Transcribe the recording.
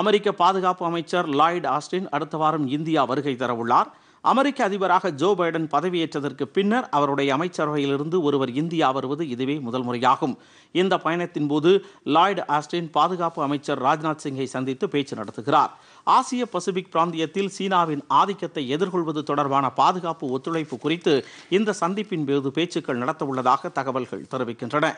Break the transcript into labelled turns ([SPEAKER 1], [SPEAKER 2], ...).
[SPEAKER 1] அமெரிக்க பாதுகாப்பு அமைச்சர் Lloyd Austin அடுத்த வாரம் இந்தியா வருகை தரவுள்ளார் அமெரிக்க அதிபராக ஜோ பைடன் பதவியேற்றதற்கு பின்னர் அவருடைய அமைச்சரவையிலிருந்து ஒருவர் இந்தியா வருவது இதுவே முதல் முறையாகும் இந்த பயணத்தின் போது லாய்டு ஆஸ்டின் பாதுகாப்பு அமைச்சர் ராஜ்நாத் சிங்கை சந்தித்து பேச்சு நடத்துகிறார் ஆசிய பசிபிக் பிராந்தியத்தில் சீனாவின் ஆதிக்கத்தை எதிர்கொள்வது தொடர்பான பாதுகாப்பு ஒத்துழைப்பு குறித்து இந்த சந்திப்பின் போது பேச்சுக்கள் நடத்தவுள்ளதாக தகவல்கள் தெரிவிக்கின்றன